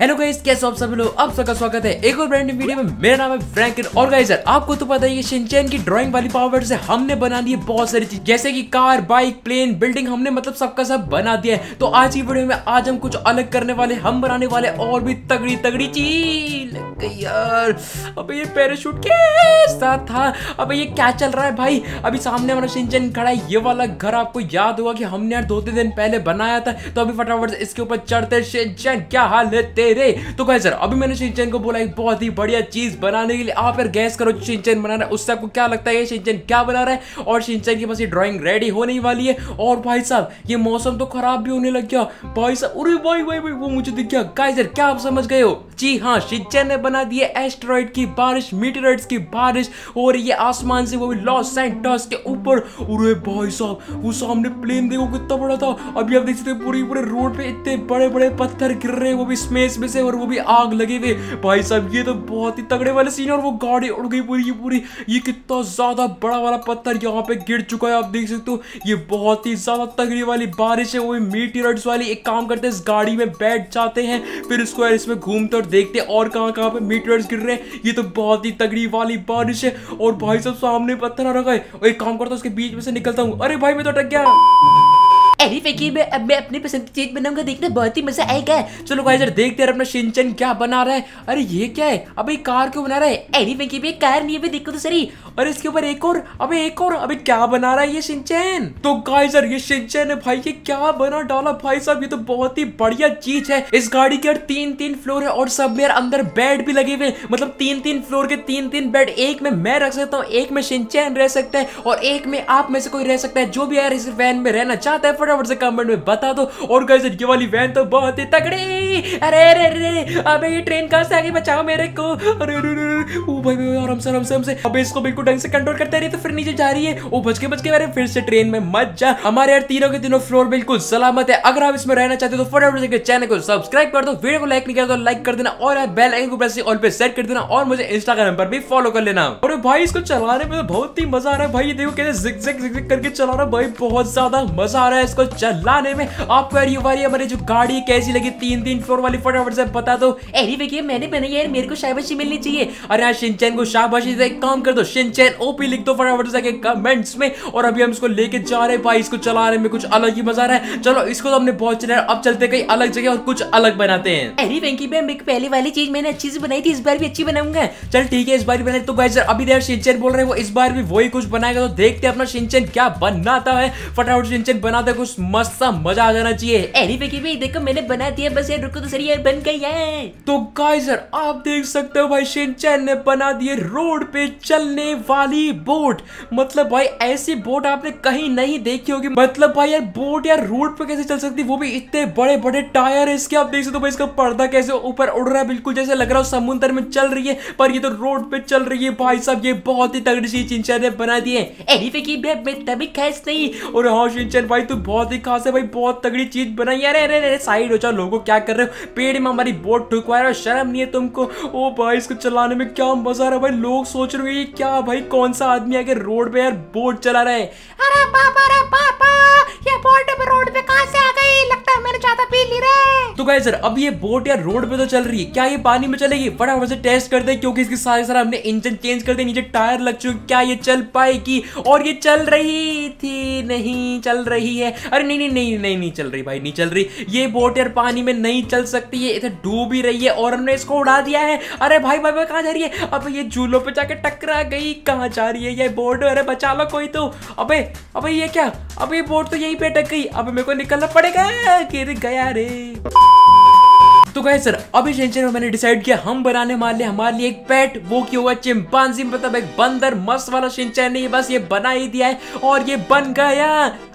hello guys कैसे आप सभी लोग आप सबका स्वागत है एक और ब्रांड वीडियो में मेरा नाम है फ्रैंकन और गाइस यार आपको तो पता ही है शिनचैन की ड्राइंग वाली पावर से हमने बना दी है बहुत सारी चीज जैसे कि कार बाइक प्लेन बिल्डिंग हमने मतलब सबका सब बना दिया है तो आज की वीडियो में आज हम कुछ अलग करने वाले हम बनाने वाले और भी तगड़ी तगड़ी चीज यार अब ये पैराशूट कैसा था अब ये क्या चल रहा है भाई अभी सामने हमारा शिनचैन खड़ा है ये वाला घर आपको याद होगा कि हमने यार दो तीन दिन पहले बनाया था तो अभी फटाफट इसके ऊपर चढ़ते शिनचैन क्या हाल है गए रे तो गाइस सर अभी मैंने सिंचन को बोला एक बहुत ही बढ़िया चीज बनाने के लिए आप यार गैस करो सिंचन बना रहा है उससे आपको क्या लगता है सिंचन क्या बना रहा है और सिंचन की बस ये ड्रॉइंग रेडी होने वाली है और भाई साहब ये मौसम तो खराब भी होने लग गया भाई साहब अरे भाई भाई भाई वो मुझे दिख गया गाइस यार क्या आप समझ गए हो जी हाँ शिज्जा ने बना दिया एस्ट्रॉइड की बारिश मीटराइड्स की बारिश हो रही है आसमान से वो भी लॉस सेंटर्स के ऊपर भाई साहब वो सामने प्लेन देखो कितना बड़ा था अभी आप देख सकते पूरी पूरे रोड पे इतने बड़े बड़े पत्थर गिर रहे हैं वो भी स्मेस में से और वो भी आग लगे हुए भाई साहब ये तो बहुत ही तगड़े वाले सीन और वो गाड़ी उड़ गई पूरी की पूरी ये कितना ज्यादा बड़ा वाला पत्थर यहाँ पे गिर चुका है आप देख सकते हो ये बहुत ही ज्यादा तगड़ी वाली बारिश है वो भी मीटराइड्स वाली एक काम करते हैं इस गाड़ी में बैठ जाते हैं फिर इसको इसमें घूमते और देखते हैं और कहाँ कहाँ पे मीटर्स गिर रहे हैं ये तो बहुत ही तगड़ी वाली बारिश है और भाई सब सामने पत्थर आ रखा है और एक काम करता हूँ उसके बीच में से निकलता हूँ अरे भाई मैं तो अटक गया एनी फेंकी में अब मैं अपनी पसंद की चीज बनाऊंगा देखने बहुत ही मजा आएगा चलो गाइस यार देखते हैं अपना शिनचन क्या बना रहा है अरे ये क्या है अभी कार क्यों बना रहा है एनी फेंकी में कार नहीं है देखो तो सही और इसके ऊपर एक और अभी एक और अभी क्या बना रहा है ये शिनचैन तो गाइस यार ये शिनचैन है भाई ये क्या बना डाला भाई साहब ये तो बहुत ही बढ़िया चीज है इस गाड़ी के यार तीन तीन फ्लोर है और सब में अंदर बेड भी लगे हुए मतलब तीन तीन फ्लोर के तीन तीन बेड एक में मैं रख सकता हूँ एक में शिनचैन रह सकता है और एक में आप में से कोई रह सकता है जो भी यार इस वैन में रहना चाहता है फटाफट से कमेंट में बता दो और गाइस ये वाली वैन तो बहुत ही तगड़ी अरे अरे अरे अबे ये ट्रेन कहां से आ गई बचाओ मेरे को अरे अरे ओ भाई भाई आराम से आराम से हमसे अबे इसको बिल्कुल ढंग से कंट्रोल करते रहिए तो फिर नीचे जा रही है ओ बच के बच के अरे फिर से ट्रेन में मत जा हमारे यार तीनों के तीनों फ्लोर बिल्कुल सलामत है अगर आप इसमें रहना चाहते हो तो फटाफट से चैनल को सब्सक्राइब कर दो वीडियो को लाइक नहीं किया तो लाइक कर देना और बेल आइकन को प्रेस ऑल पे सेट कर देना और मुझे Instagram पर भी फॉलो कर लेना और भाई इसको चलाने में तो बहुत ही मजा आ रहा है भाई देखो कैसे जिक जिक जिक करके चला रहा है भाई बहुत ज्यादा मजा आ रहा है इसको चलाने में आपको अरे ये वाली हमारी जो गाड़ी कैसी लगी तीन दिन फ्लोर वाली फटाफट से बता दो अरे भैया मैंने बनाई यार मेरे को शाबाशी मिलनी चाहिए अरे यार शिनचैन को शाबाशी से काम कर दो शिनचैन ओपी लिख दो फटाफट से कमेंट्स में और अभी हम इसको लेके जा रहे हैं भाई इसको चलाने में कुछ अलग ही मजा आ रहा है चलो इसको तो हमने बहुत चलाया अब चलते कहीं अलग जगह और कुछ अलग बनाते हैं अरे वेंकी भाई पहले वाली चीज मैंने अच्छी से बनाई थी इस बार भी अच्छी बनाऊंगा चल ठीक है इस बार भी बनाई तो गाइस अभी देर शिनचैन बोल रहे हैं वो इस बार भी वही कुछ बनाएगा तो देखते हैं अपना शिनचैन क्या बनाता है फटाफट शिनचैन बनाते है कुछ मस्त सा मजा आ जाना चाहिए अरे भाई देखो मैंने बना दिया बस यार रुको तो सर यार बन गई है तो गाइजर आप देख सकते हो भाई शिनचैन ने बना दिए रोड पे चलने वाली बोट मतलब भाई ऐसी बोट आपने कहीं नहीं देखी होगी मतलब भाई यार बोट यार रोड पे कैसे चल सकती वो भी इतने बड़े बड़े टायर है इसके आप देख सकते हो भाई इसका पर्दा कैसे ऊपर उड़ रहा है बिल्कुल जैसे लग रहा हो समुद्र में चल रही है पर ये तो रोड पे चल रही है भाई साहब ये बहुत ही तगड़ी सी चिंचन ने बना दी है तभी खास नहीं और हाँ शिनचैन भाई तू बहुत ही खास है भाई बहुत तगड़ी चीज बनाई यार अरे अरे साइड हो जाओ लोगो क्या कर रहे हो पेड़ में हमारी बोट ठुकवा रहे हो शर्म नहीं है तुमको ओ भाई इसको चलाने में क्या मजा आ रहा है भाई लोग सोच रहे ये क्या भाई कौन सा आदमी आगे रोड पे यार बोट चला रहे हैं अरे पापा अरे पापा ये अब रोड पे कहा से आ गई लगता है मैंने ज्यादा पी ली रहे तो गाय सर अब ये बोट यार रोड पे तो चल रही है क्या ये पानी में चलेगी फटाफट से टेस्ट कर दे क्योंकि इसके सारे सारा हमने इंजन चेंज कर दिया नीचे टायर लग चुके क्या ये चल पाएगी और ये चल रही थी नहीं चल रही है अरे नहीं नहीं नहीं नहीं नहीं चल रही भाई नहीं चल रही ये बोट यार पानी में नहीं चल सकती है इधर डूब ही रही है और हमने इसको उड़ा दिया है अरे भाई भाई भाई कहाँ जा रही है अब ये झूलों पे जाके टकरा गई कहाँ जा रही है ये बोट अरे बचा लो कोई तो अबे अबे ये क्या अबे ये बोट तो यहीं पे अटक गई अब मेरे को निकलना पड़ेगा गिर गया रे तो गए सर अभी टेंशन में मैंने डिसाइड किया हम बनाने वाले हमारे लिए एक पेट वो क्यों हुआ चिंपांजी मतलब एक बंदर मस्त वाला सिंचन नहीं बस ये बना ही दिया है और ये बन गया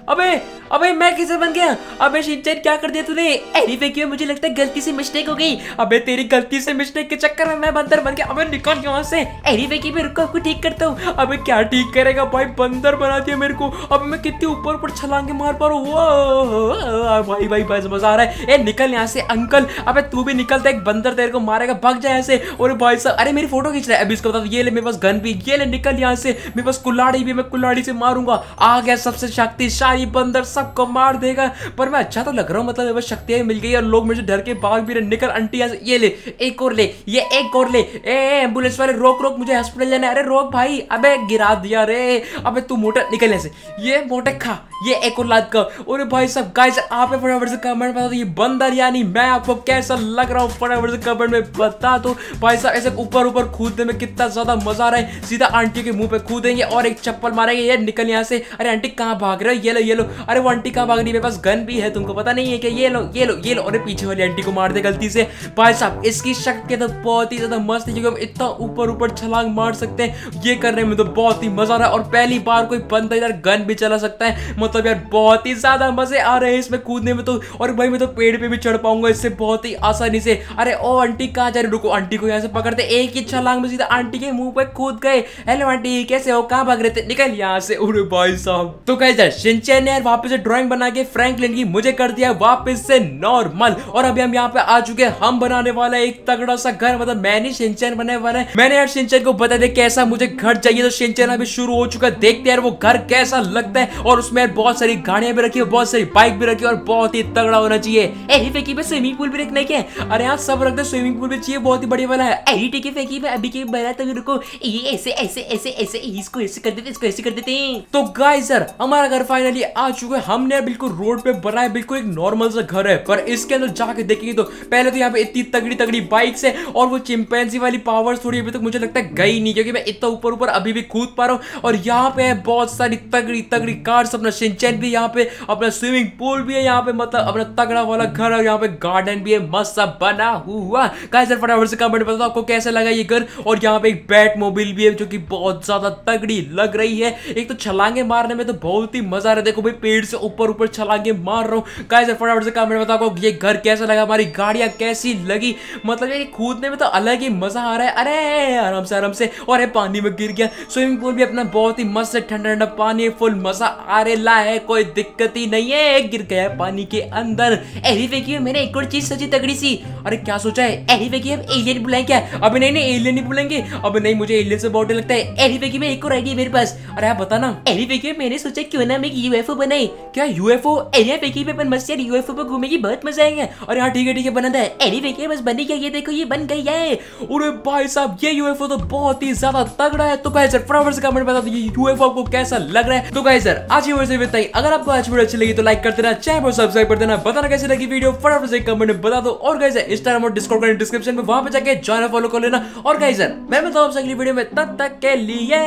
अबे अबे मैं किसे बन गया अबे शिनचैन क्या कर दिया तूने अरे फेंकियो मुझे लगता है गलती से मिस्टेक हो गई अबे तेरी गलती से मिस्टेक के चक्कर में मैं बंदर बन गया अबे निकल यहाँ से अरे फेंकी मैं रुको कुछ ठीक करता हूं अबे क्या ठीक करेगा भाई बंदर बना दिया मेरे को अब मैं कितने ऊपर ऊपर छलांगे मार पा रहा हूँ भाई भाई बस मजा आ रहा है ए निकल यहां से अंकल अबे तू भी निकल दे एक बंदर तेरे को मारेगा भाग जा यहां से और भाई साहब अरे मेरी फोटो खींच रहा है अभी इसको बता ये ले मेरे पास गन भी ये ले निकल यहां से मेरे पास कुल्हाड़ी भी मैं कुल्हाड़ी से मारूंगा आ गया सबसे शक्तिशाली ये बंदर सबको मार देगा पर मैं अच्छा तो लग रहा हूँ मतलब शक्तियाँ मिल गई और लोग मुझे डर के भाग भी रहे निकल आंटी यहाँ ये ले एक और ले ये एक और ले ए एम्बुलेंस वाले रोक रोक मुझे हॉस्पिटल जाना अरे रोक भाई अब गिरा दिया रे अब तू मोटर निकलने से ये मोटर खा ये एक और लाद का और भाई सब गाइस आप फटाफट से कमेंट बता दो ये बंदर यानी मैं आपको कैसा लग रहा हूँ फटाफट से कमेंट में बता दो भाई साहब ऐसे ऊपर ऊपर कूदने में कितना ज्यादा मजा आ रहा है सीधा आंटी के मुंह पे कूदेंगे और एक चप्पल मारेंगे ये निकल यहाँ से अरे आंटी कहाँ भाग रहे हो ये ये लो अरे वो आंटी कहाँ भाग रही है मेरे पास गन भी है तुमको पता नहीं है कि ये लो ये लो ये लो अरे पीछे वाली आंटी को मार दे गलती से भाई साहब इसकी शक्ति तो बहुत ही ज़्यादा मस्त है क्योंकि हम इतना ऊपर ऊपर छलांग मार सकते हैं ये करने में तो बहुत ही मज़ा आ रहा है और पहली बार कोई बंदा यार गन भी चला सकता है मतलब यार बहुत ही ज़्यादा मज़े आ रहे हैं इसमें कूदने में तो और भाई मैं तो पेड़ पर पे भी चढ़ पाऊंगा इससे बहुत ही आसानी से अरे ओ आंटी कहाँ जा रही रुको आंटी को यहाँ से पकड़ते एक ही छलांग में सीधा आंटी के मुंह पर कूद गए हेलो आंटी कैसे हो कहाँ भाग रहे थे निकल यहाँ से उड़े भाई साहब तो कैसे टीचर ने वापस से ड्राइंग बना के फ्रैंकलिन की मुझे कर दिया वापस से नॉर्मल और अभी हम यहाँ पे आ चुके हम बनाने वाले एक तगड़ा सा घर मतलब मैं मैंने सिंचन बने वाले मैंने यार सिंचन को बता दिया कैसा मुझे घर चाहिए तो सिंचन अभी शुरू हो चुका है देखते यार वो घर कैसा लगता है और उसमें यार बहुत सारी गाड़ियां भी रखी है बहुत सारी बाइक भी रखी और बहुत ही तगड़ा होना चाहिए फेंकी स्विमिंग पूल भी रखना क्या अरे यार सब रखते स्विमिंग पूल भी चाहिए बहुत ही बड़ी वाला है अरे ठीक फेंकी में अभी के बना तभी तो रुको ये ऐसे ऐसे ऐसे ऐसे इसको ऐसे कर देते इसको ऐसे कर देते तो गाय सर हमारा घर फाइनली फाइनली आ चुके है हमने बिल्कुल रोड पे बना है बिल्कुल एक नॉर्मल सा घर है पर इसके अंदर जाके देखेंगे तो पहले तो यहाँ पे इतनी तगड़ी तगड़ी बाइक्स है और वो चिंपैंसी वाली पावर थोड़ी अभी तक मुझे लगता है गई नहीं क्योंकि मैं इतना ऊपर ऊपर अभी भी कूद पा रहा हूँ और यहाँ पे है बहुत सारी तगड़ी तगड़ी कार्स अपना सिंचन भी यहाँ पे अपना स्विमिंग पूल भी है यहाँ पे मतलब अपना तगड़ा वाला घर और यहाँ पे गार्डन भी है मस्त सा बना हुआ कहा सर फटाफट से कमेंट बताओ आपको कैसा लगा ये घर और यहाँ पे एक बैट मोबिल भी है जो कि बहुत ज्यादा तगड़ी लग रही है एक तो छलांगे मारने में तो बहुत ही मजा रहता देखो भाई पेड़ से ऊपर ऊपर छलांगे मार रहा हूँ गाइस यार फटाफट से कमेंट बताओ ये घर कैसा लगा हमारी गाड़ियाँ कैसी लगी मतलब ये कूदने में तो अलग ही मजा आ रहा है अरे आराम से आराम से और पानी में गिर गया स्विमिंग पूल भी अपना बहुत ही मस्त ठंडा ठंडा पानी फुल मजा आ रहा है कोई दिक्कत ही नहीं है गिर गया पानी के अंदर एरी फेंकी है मैंने एक और चीज सची तगड़ी सी अरे क्या सोचा है एरी फेंकी हम एलियन बुलाए क्या अभी नहीं नहीं एलियन नहीं बुलाएंगे अब नहीं मुझे एलियन से बहुत लगता है एरी फेंकी में एक और आइडिया मेरे पास अरे आप बताना एरी फेंकी मैंने सोचा क्यों ना मैं यूएफओ बनाई क्या यूएफओ एरिया फेंकी पे बन मस्त यार यूएफओ पे घूमेगी बहुत मजा आएंगे और यहाँ ठीक है ठीक है बना था एरिया फेंकी बस बनी क्या ये देखो ये बन गई है अरे भाई साहब ये यूएफओ तो बहुत ही ज्यादा तगड़ा है तो कहे सर फ्रावर से कमेंट बता दो ये यूएफओ आपको कैसा लग रहा है तो कहे सर आज ये वीडियो से अगर आपको आज वीडियो अच्छी लगी तो लाइक कर देना चैनल को सब्सक्राइब कर देना बताना कैसी लगी वीडियो फटाफट से कमेंट में बता दो और कहे सर इंस्टाग्राम और डिस्कॉर्ड का डिस्क्रिप्शन में वहां पर जाकर ज्वाइन फॉलो कर लेना और कहे सर मैं बताऊँ आपसे अगली वीडियो में तब तक के लिए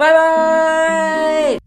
बाय बाय